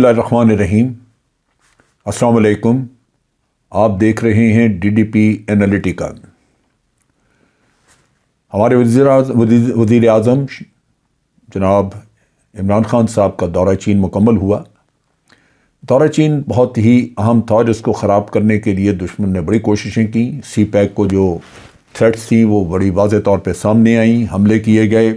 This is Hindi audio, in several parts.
बसमीम अस्सलाम आप देख रहे हैं डी डी पी एनालिटिका हमारे वज़ी अजम जनाब इमरान ख़ान साहब का दौरा चीन मुकम्मल हुआ दौरा चीन बहुत ही अहम था जिसको ख़राब करने के लिए दुश्मन ने बड़ी कोशिशें की सी पैक को जो थ्रेट्स थी वो बड़ी वाज तौर पर सामने आई हमले किए गए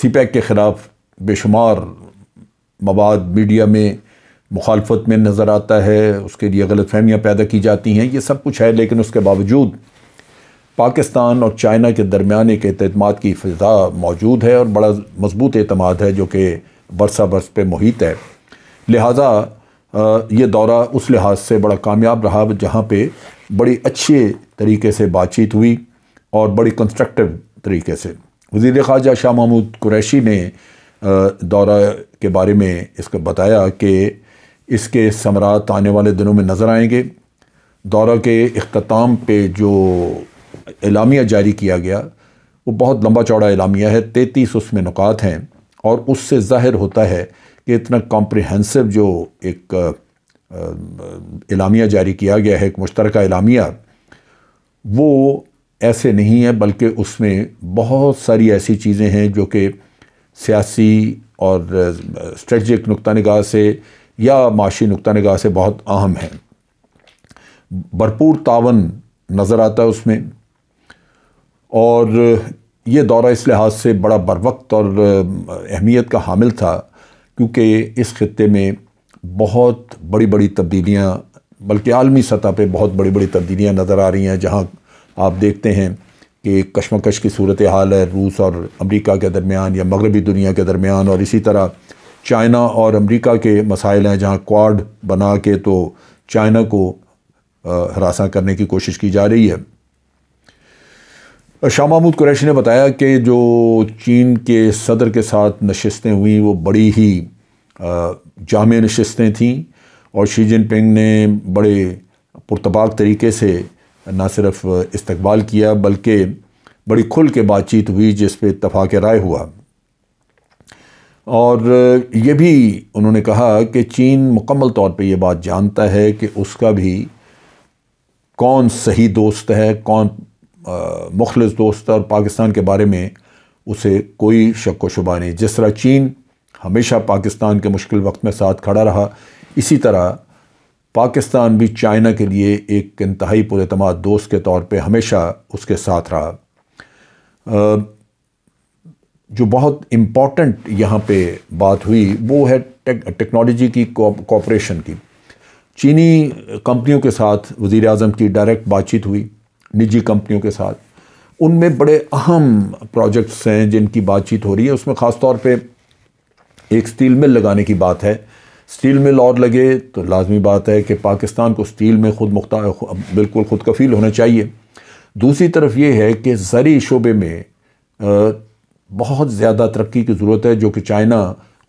सी पैक के ख़िलाफ़ बेशुमार मवाद मीडिया में मुखालफत में नज़र आता है उसके लिए गलत फहमियाँ पैदा की जाती हैं ये सब कुछ है लेकिन उसके बावजूद पाकिस्तान और चाइना के दरमियान एक अहतमाद की फ़ा मौजूद है और बड़ा मजबूत अतमाद है जो कि बरसा बरस पर मुहित है लिहाजा ये दौरा उस लिहाज से बड़ा कामयाब रहा जहाँ पर बड़ी अच्छे तरीके से बातचीत हुई और बड़ी कंस्ट्रक्टिव तरीके से वजीर ख़ारजा शाह महमूद कुरैशी ने दौरा के बारे में इसको बताया कि इसके समरात आने वाले दिनों में नज़र आएंगे दौरा के अख्ताम पे जो एलामिया जारी किया गया वो बहुत लंबा चौड़ा एलामिया है तैंतीस उसमें नुकात हैं और उससे ज़ाहिर होता है कि इतना कॉम्प्रहेंसिव जो एक एलामिया जारी किया गया है एक मुश्तरक एलामिया वो ऐसे नहीं है बल्कि उसमें बहुत सारी ऐसी चीज़ें हैं जो कि सियासी और स्ट्रेटजिक नुक़ नगाह से या माशी नुक़ नगाह से बहुत अहम है भरपूर तावन नज़र आता है उसमें और ये दौरा इस लिहाज से बड़ा बर वक्त और अहमियत का हामिल था क्योंकि इस ख़त्े में बहुत बड़ी बड़ी तब्दीलियाँ बल्कि आलमी सतह पर बहुत बड़ी बड़ी तब्दीलियाँ नज़र आ रही हैं जहाँ आप देखते हैं कि कश्मकश की सूरत हाल है रूस और अमेरिका के दरमियान या मगरबी दुनिया के दरमियान और इसी तरह चाइना और अमेरिका के मसाइल हैं जहाँ क्वाड बना के तो चाइना को हरासा करने की कोशिश की जा रही है शाह महमूद कुरैशी ने बताया कि जो चीन के सदर के साथ नशस्तें हुई वो बड़ी ही जाम नशस्तें थीं और शी जिनपिंग ने बड़े पुरतबाक तरीके से ना सिर्फ इस्तबाल किया बल्कि बड़ी खुल के बातचीत हुई जिस पर इतफाक़ राय हुआ और ये भी उन्होंने कहा कि चीन मुकम्मल तौर पर ये बात जानता है कि उसका भी कौन सही दोस्त है कौन मुखल दोस्त है और पाकिस्तान के बारे में उसे कोई शक व शुबा नहीं जिस तरह चीन हमेशा पाकिस्तान के मुश्किल वक्त में साथ खड़ा रहा इसी तरह पाकिस्तान भी चाइना के लिए एक इंतहाई पुरतम दोस्त के तौर पर हमेशा उसके साथ रहा जो बहुत इम्पॉर्टेंट यहाँ पे बात हुई वो है टेक, टेक्नोलॉजी की कॉपरेशन की चीनी कंपनियों के साथ वज़ी अजम की डायरेक्ट बातचीत हुई निजी कंपनियों के साथ उनमें बड़े अहम प्रोजेक्ट्स हैं जिनकी बातचीत हो रही है उसमें ख़ास तौर पे एक स्टील मिल लगाने की बात है स्टील मिल और लगे तो लाजमी बात है कि पाकिस्तान को स्टील में खुद मुख्ता बिल्कुल खुद कफील होना चाहिए दूसरी तरफ ये है कि ज़री शोबे में बहुत ज़्यादा तरक्की की ज़रूरत है जो कि चाइना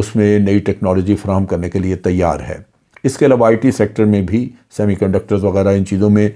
उसमें नई टेक्नोलॉजी फ्राहम करने के लिए तैयार है इसके अलावा आई सेक्टर में भी सेमी वगैरह इन चीज़ों में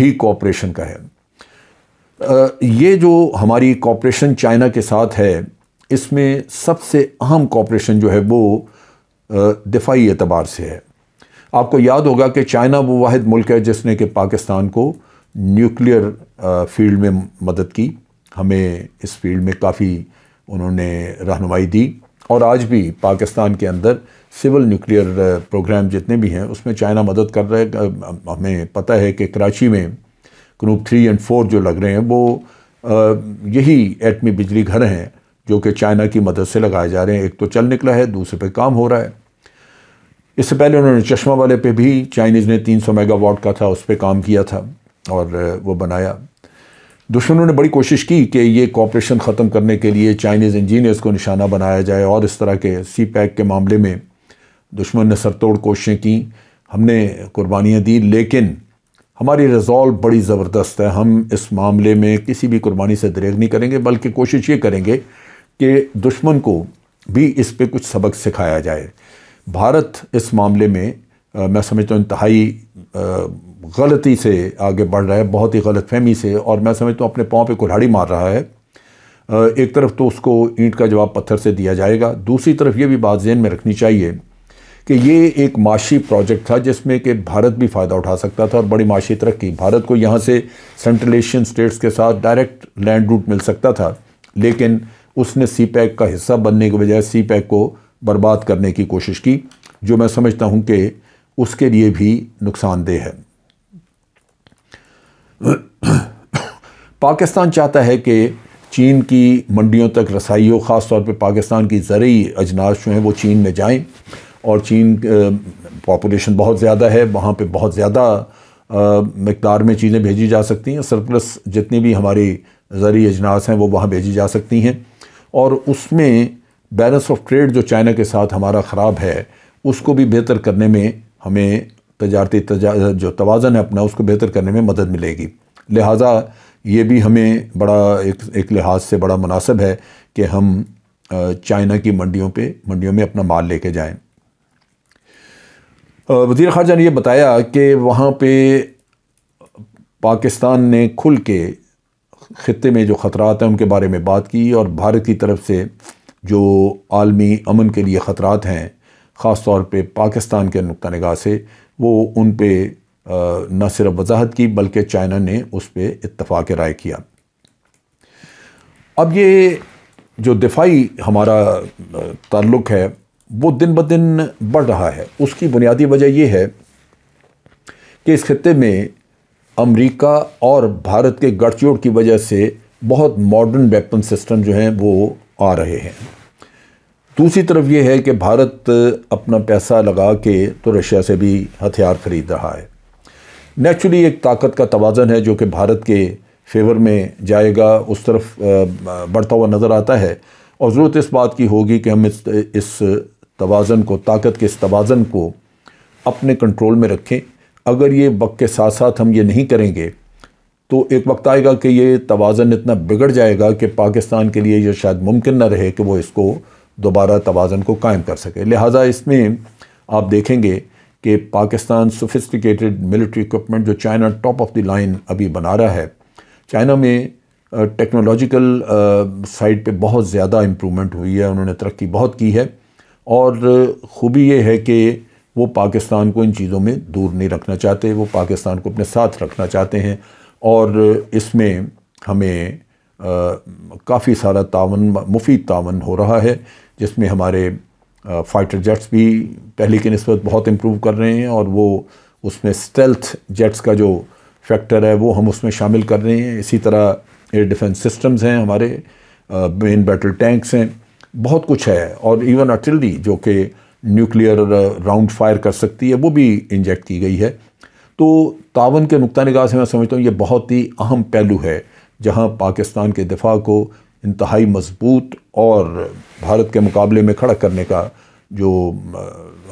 भी कॉपरेशन का है ये जो हमारी कॉपरेशन चाइना के साथ है इसमें सबसे अहम कॉपरेशन जो है वो दिफाई एतबार से है आपको याद होगा कि चाइना वो वाद मुल्क है जिसने कि पाकिस्तान को न्यूक्लियर फील्ड में मदद की हमें इस फील्ड में काफ़ी उन्होंने रहनमाई दी और आज भी पाकिस्तान के अंदर सिविल न्यूक्लियर प्रोग्राम जितने भी हैं उसमें चाइना मदद कर रहे हमें पता है कि कराची में ग्रुप थ्री एंड फोर जो लग रहे हैं वो यही एटमी बिजली घर हैं जो कि चाइना की मदद से लगाए जा रहे हैं एक तो चल निकला है दूसरे पे काम हो रहा है इससे पहले उन्होंने चश्मा वाले पे भी चाइनीज़ ने 300 मेगावाट का था उस पर काम किया था और वो बनाया दुश्मनों ने बड़ी कोशिश की कि ये कॉपरेशन ख़त्म करने के लिए चाइनीज़ इंजीनियर्स को निशाना बनाया जाए और इस तरह के सी पैक के मामले में दुश्मन ने सरतोड़ कोशिशें की हमने कुर्बानियाँ दी लेकिन हमारी रिजॉल्व बड़ी ज़बरदस्त है हम इस मामले में किसी भी कुर्बानी से दरेग नहीं करेंगे बल्कि कोशिश ये करेंगे कि दुश्मन को भी इस पर कुछ सबक सिखाया जाए भारत इस मामले में आ, मैं समझता हूँ इंतहाई गलती से आगे बढ़ रहा है बहुत ही गलत फहमी से और मैं समझता हूँ अपने पाँव पे कुल्हाड़ी मार रहा है आ, एक तरफ तो उसको ईंट का जवाब पत्थर से दिया जाएगा दूसरी तरफ ये भी बात जहन में रखनी चाहिए कि ये एक माशी प्रोजेक्ट था जिसमें कि भारत भी फ़ायदा उठा सकता था और बड़ी माशी तरक्की भारत को यहाँ से सेंट्रल एशियन स्टेट्स के साथ डायरेक्ट लैंड रूट मिल सकता था लेकिन उसने सी पैक का हिस्सा बनने की बजाय सी पैक को बर्बाद करने की कोशिश की जो मैं समझता हूँ कि उसके लिए भी नुकसानदेह है पाकिस्तान चाहता है कि चीन की मंडियों तक रसाई हो ख़ास तौर पर पाकिस्तान की ज़रूरी अजनास जो हैं वो चीन में जाएं और चीन पापोलेशन बहुत ज़्यादा है वहाँ पे बहुत ज़्यादा मकदार में चीज़ें भेजी जा सकती हैं सरप्लस जितनी भी हमारी ज़रूरी अजनास हैं वो वहाँ भेजी जा सकती हैं और उसमें बैलेंस ऑफ ट्रेड जो चाइना के साथ हमारा ख़राब है उसको भी बेहतर करने में हमें तजारती तजा जो तोज़न है अपना उसको बेहतर करने में मदद मिलेगी लिहाजा ये भी हमें बड़ा एक एक लिहाज से बड़ा मुनासब है कि हम चाइना की मंडियों पे मंडियों में अपना माल लेके जाएं वजीर खारजा ने यह बताया कि वहाँ पे पाकिस्तान ने खुल के ख़त्े में जो ख़तरात हैं उनके बारे में बात की और भारत की तरफ से जो आलमी अमन के लिए ख़तरा हैं ख़ास तौर पर पाकिस्तान के नुक़ नगाह से वो उन पर न सिर्फ वजाहत की बल्कि चाइना ने उस पर इतफ़ाक़ राय किया अब ये जो दिफाई हमारा ताल्लुक़ है वो दिन ब दिन बढ़ रहा है उसकी बुनियादी वजह यह है कि इस खत्े में अमरीका और भारत के गठजोड़ की वजह से बहुत मॉडर्न वेपन सिस्टम जो हैं वो आ रहे हैं दूसरी तरफ ये है कि भारत अपना पैसा लगा के तो रशिया से भी हथियार ख़रीद रहा है नेचुरली एक ताकत का तोज़न है जो कि भारत के फेवर में जाएगा उस तरफ बढ़ता हुआ नज़र आता है और ज़रूरत इस बात की होगी कि हम इस इस तोज़न को ताकत के इस तोज़न को अपने कंट्रोल में रखें अगर ये वक्त के साथ साथ हम ये नहीं करेंगे तो एक वक्त आएगा कि ये तोज़न इतना बिगड़ जाएगा कि पाकिस्तान के लिए ये शायद मुमकिन न रहे कि वो इसको दोबारा तोज़न को कायम कर सके लिहाजा इसमें आप देखेंगे कि पाकिस्तान सोफिस्टिकेटेड मिलिट्री इक्वमेंट जो China top of the line अभी बना रहा है चाइना में टेक्नोलॉजिकल साइड पे बहुत ज़्यादा इम्प्रूवमेंट हुई है उन्होंने तरक्की बहुत की है और ख़ूबी ये है कि वो पाकिस्तान को इन चीज़ों में दूर नहीं रखना चाहते वो पाकिस्तान को अपने साथ रखना चाहते हैं और इसमें हमें काफ़ी सारा तावन मुफीद तावन हो रहा है जिसमें हमारे फ़ाइटर जेट्स भी पहले की नस्बत बहुत इम्प्रूव कर रहे हैं और वो उसमें स्टेल्थ जेट्स का जो फैक्टर है वो हम उसमें शामिल कर रहे हैं इसी तरह एयर डिफेंस सिस्टम्स हैं हमारे मेन बैटल टैंक्स हैं बहुत कुछ है और इवन आर्टिलरी जो कि न्यूक्लियर राउंड फायर कर सकती है वो भी इंजेक्ट की गई है तो तावन के नुक़ नगार से मैं समझता हूँ ये बहुत ही अहम पहलू है जहाँ पाकिस्तान के दिफा को इंतहाई मजबूत और भारत के मुकाबले में खड़ा करने का जो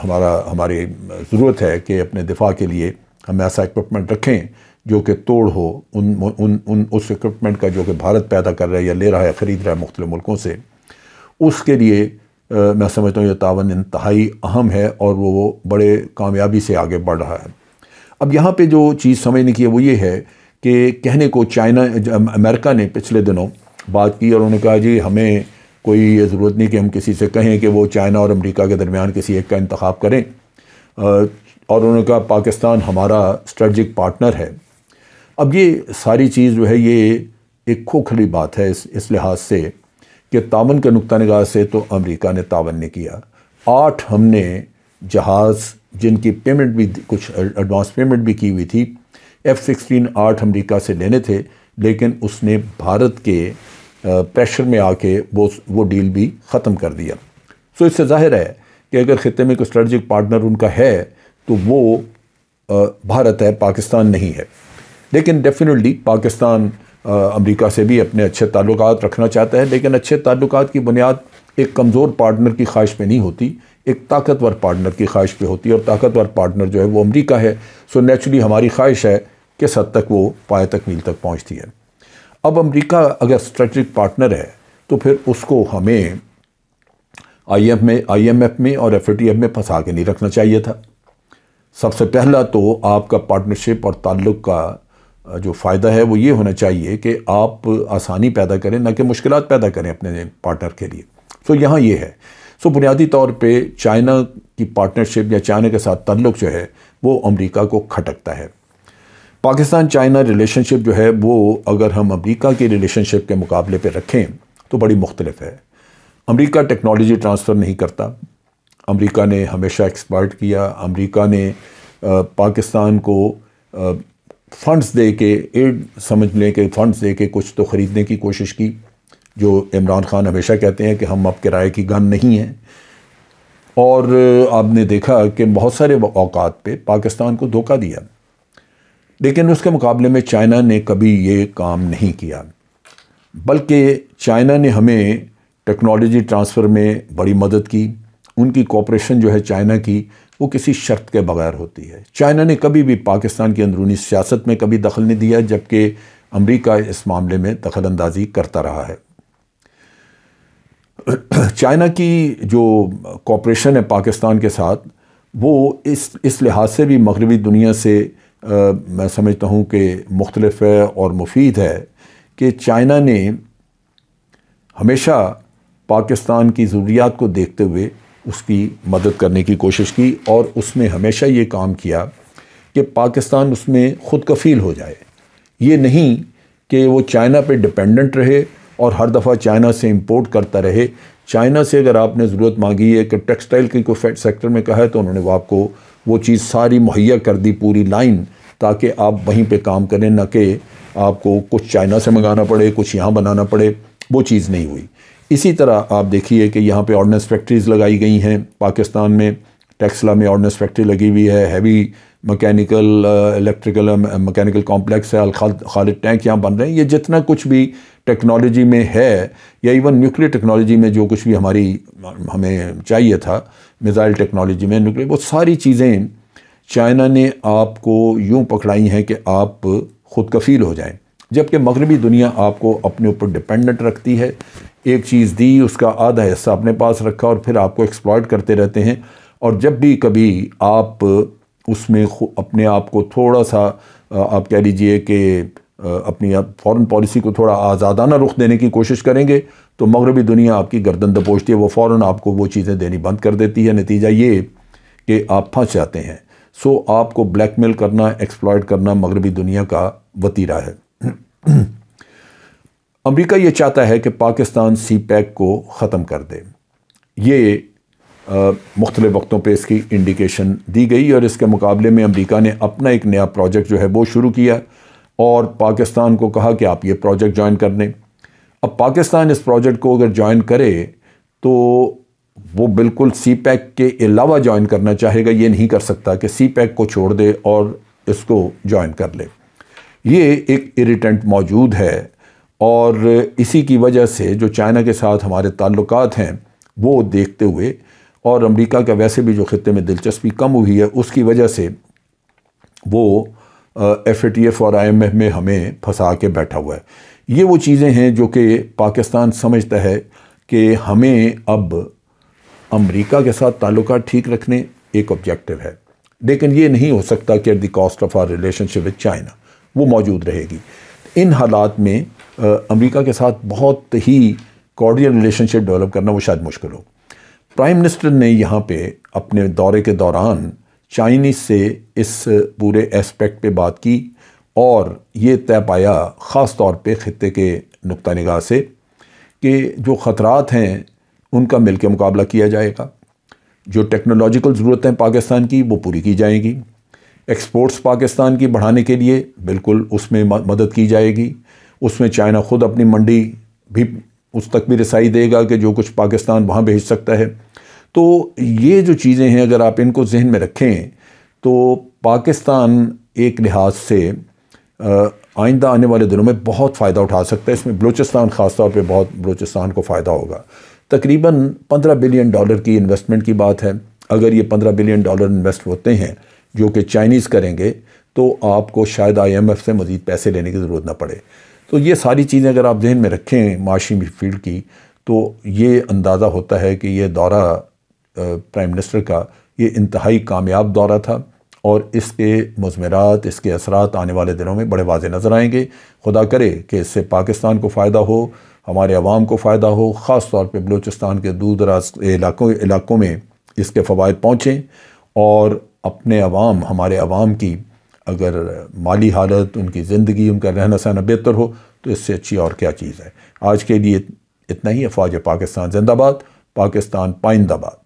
हमारा हमारी ज़रूरत है कि अपने दिफा के लिए हम ऐसा इक्विपमेंट रखें जो कि तोड़ हो उन उन उन उस इक्विपमेंट का जो कि भारत पैदा कर रहा है या ले रहा है ख़रीद रहा है मुख्त मुल्कों से उसके लिए आ, मैं समझता हूँ ये तावन इंतहाई अहम है और वो बड़े कामयाबी से आगे बढ़ रहा है अब यहाँ पे जो चीज़ समझने की है वो ये है कि कहने को चाइना अमेरिका ने पिछले दिनों बात की और उन्होंने कहा जी हमें कोई ये ज़रूरत नहीं कि हम किसी से कहें कि वो चाइना और अमेरिका के दरमियान किसी एक का इंतखब करें और उन्होंने कहा पाकिस्तान हमारा स्ट्रेटजिक पार्टनर है अब ये सारी चीज़ जो है ये एक खोखली बात है इस इस लिहाज से कि तावन के नुक़ नगार से तो अमेरिका ने तावन ने किया आठ हमने जहाज़ जिनकी पेमेंट भी कुछ एडवांस पेमेंट भी की हुई थी एफ़ सिक्सटीन आठ अमरीका से लेने थे लेकिन उसने भारत के प्रेशर में आके वो वो डील भी ख़त्म कर दिया सो इससे जाहिर है कि अगर ख़त्े में कोई स्ट्रेटजिक पार्टनर उनका है तो वो भारत है पाकिस्तान नहीं है लेकिन डेफिनेटली पाकिस्तान अमेरिका से भी अपने अच्छे ताल्लुक रखना चाहता है लेकिन अच्छे ताल्लुक की बुनियाद एक कमज़ोर पार्टनर की ख्वाहिश पे नहीं होती एक ताकतवर पार्टनर की ख्वाहिश पे होती है और ताकतवर पार्टनर जो है वो अमरीका है सो नेचुरली हमारी ख्वाहिश है कि हद तक वो पाए तक मील तक पहुँचती है अब अमरीका अगर स्ट्रेटिक पार्टनर है तो फिर उसको हमें आई एफ में आई एम एफ में और एफ टी एफ में फंसा के नहीं रखना चाहिए था सबसे पहला तो आपका पार्टनरशिप और ताल्लुक का जो फ़ायदा है वो ये होना चाहिए कि आप आसानी पैदा करें ना कि मुश्किल पैदा करें अपने पार्टनर के लिए सो यहाँ ये है सो बुनियादी तौर पे चाइना की पार्टनरशिप या चाइना के साथ तल्लुक जो है वो अमेरिका को खटकता है पाकिस्तान चाइना रिलेशनशिप जो है वो अगर हम अमेरिका की रिलेशनशिप के मुकाबले पे रखें तो बड़ी मुख्तलफ है अमेरिका टेक्नोलॉजी ट्रांसफ़र नहीं करता अमेरिका ने हमेशा एक्सपर्ट किया अमेरिका ने पाकिस्तान को फ़ंड्स दे के एड समझ लें कि फ़ंड्स दे के कुछ तो ख़रीदने की कोशिश की जो इमरान खान हमेशा कहते हैं कि हम अब किराए की गन नहीं हैं और आपने देखा कि बहुत सारे अवकात पे पाकिस्तान को धोखा दिया लेकिन उसके मुकाबले में चाइना ने कभी ये काम नहीं किया बल्कि चाइना ने हमें टेक्नोलॉजी ट्रांसफ़र में बड़ी मदद की उनकी कॉपरेशन जो है चाइना की वो किसी शर्त के बगैर होती है चाइना ने कभी भी पाकिस्तान की अंदरूनी सियासत में कभी दखल नहीं दिया जबकि अमरीका इस मामले में दखल अंदाजी करता रहा है चाइना की जो कॉपरेशन है पाकिस्तान के साथ वो इस इस लिहाज से भी मगरबी दुनिया से आ, मैं समझता हूँ कि मुख्तलफ है और मुफीद है कि चाइना ने हमेशा पाकिस्तान की ज़रूरियात को देखते हुए उसकी मदद करने की कोशिश की और उसने हमेशा ये काम किया कि पाकिस्तान उसमें ख़ुद कफ़ील हो जाए ये नहीं कि वो चाइना पे डिपेंडेंट रहे और हर दफ़ा चाइना से इम्पोर्ट करता रहे चाइना से अगर आपने ज़रूरत मांगी है कि टेक्सटाइल की कोई सेक्टर में कहा है तो उन्होंने वो आपको वो चीज़ सारी मुहैया कर दी पूरी लाइन ताकि आप वहीं पे काम करें न कि आपको कुछ चाइना से मंगाना पड़े कुछ यहाँ बनाना पड़े वो चीज़ नहीं हुई इसी तरह आप देखिए कि यहाँ पे ऑर्डनेंस फैक्ट्रीज़ लगाई गई हैं पाकिस्तान में टैक्सला में ऑर्डनेंस फैक्ट्री लगी हुई है heavy mechanical electrical mechanical complex है खालिद टैंक यहाँ बन रहे हैं ये जितना कुछ भी टेक्नोलॉजी में है या इवन न्यूक्लियर टेक्नोलॉजी में जो कुछ भी हमारी हमें चाहिए था मिज़ाइल टेक्नोलॉजी में न्यूक्लियर वो सारी चीज़ें चाइना ने आपको यूँ पकड़ाई हैं कि आप खुद कफील हो जाएँ जबकि मगरबी दुनिया आपको अपने ऊपर डिपेंडेंट रखती है एक चीज़ दी उसका आधा हिस्सा अपने पास रखा और फिर आपको एक्सप्लॉयट करते रहते हैं और जब भी कभी आप उसमें अपने आप को थोड़ा सा आप कह लीजिए कि अपनी फॉरेन पॉलिसी को थोड़ा आज़ादाना रुख देने की कोशिश करेंगे तो मगरबी दुनिया आपकी गर्दन दपोचती है वो फ़ौर आपको वो चीज़ें देनी बंद कर देती है नतीजा ये कि आप फंस जाते हैं सो आपको ब्लैक मेल करना एक्सप्लॉयट करना मगरबी दुनिया का वतीरा है अमरीका ये चाहता है कि पाकिस्तान सी पैक e को ख़त्म कर दे ये मुख्तलि वक्तों पर इसकी इंडिकेशन दी गई और इसके मुकाबले में अमरीका ने अपना एक नया प्रोजेक्ट जो है वो शुरू किया और पाकिस्तान को कहा कि आप ये प्रोजेक्ट ज्वाइन कर लें अब पाकिस्तान इस प्रोजेक्ट को अगर ज्वाइन करे तो वो बिल्कुल सी पैक के अलावा ज्वाइन करना चाहेगा ये नहीं कर सकता कि सी पैक को छोड़ दे और इसको ज्वाइन कर ले ये एक इरीटेंट मौजूद है और इसी की वजह से जो चाइना के साथ हमारे ताल्लुक हैं वो देखते हुए और अमेरिका का वैसे भी जो ख़त्े में दिलचस्पी कम हुई है उसकी वजह से वो एफ़ ए टी एफ़ और आई एम एफ़ में हमें फंसा के बैठा हुआ है ये वो चीज़ें हैं जो कि पाकिस्तान समझता है कि हमें अब अमेरिका के साथ ताल्लुक ठीक रखने एक ऑब्जेक्टिव है लेकिन ये नहीं हो सकता कि at the cost of our relationship with China वो मौजूद रहेगी इन हालात में अमेरिका के साथ बहुत ही कॉर्डियल रिलेशनशिप डेवलप करना वो शायद मुश्किल हो प्राइम मिनिस्टर ने यहाँ पे अपने दौरे के दौरान चाइनीज से इस पूरे एस्पेक्ट पे बात की और ये तय पाया ख़ास तौर पे ख़त्े के नुक़ निगाह से कि जो ख़तरात हैं उनका मिल के मुकाबला किया जाएगा जो टेक्नोलॉजिकल ज़रूरतें पाकिस्तान की वो पूरी की जाएंगी एक्सपोर्ट्स पाकिस्तान की बढ़ाने के लिए बिल्कुल उसमें मदद की जाएगी उसमें चाइना ख़ुद अपनी मंडी भी उस तक भी रसाई देगा कि जो कुछ पाकिस्तान वहाँ भेज सकता है तो ये जो चीज़ें हैं अगर आप इनको जहन में रखें तो पाकिस्तान एक लिहाज से आइंदा आने वाले दिनों में बहुत फ़ायदा उठा सकता है इसमें बलूचिस्तान ख़ासतौर पर बहुत बलूचिस्तान को फ़ायदा होगा तकरीबन पंद्रह बिलियन डॉलर की इन्वेस्टमेंट की बात है अगर ये पंद्रह बिलियन डॉलर इन्वेस्ट होते हैं जो कि चाइनीज़ करेंगे तो आपको शायद आईएमएफ से मज़ीद पैसे लेने की ज़रूरत ना पड़े तो ये सारी चीज़ें अगर आप जहन में रखें माशी फील्ड की तो ये अंदाज़ा होता है कि यह दौरा प्राइम मिनिस्टर का ये इंतहाई कामयाब दौरा था और इसके मजमरात इसके असरात आने वाले दिनों में बड़े वाज नज़र आएंगे खुदा करे कि इससे पाकिस्तान को फ़ायदा हो हमारे आवाम को फ़ायदा हो ख़ास तौर पर बलूचिस्तान के दूर दराज इलाकों इलाकों में इसके फ़वाद पहुँचें और अपने आवाम हमारे आवाम की अगर माली हालत उनकी ज़िंदगी उनका रहना सहना बेहतर हो तो इससे अच्छी और क्या चीज़ है आज के लिए इतना ही अफवाज पाकिस्तान जिंदाबाद पाकिस्तान पाइंदाबाद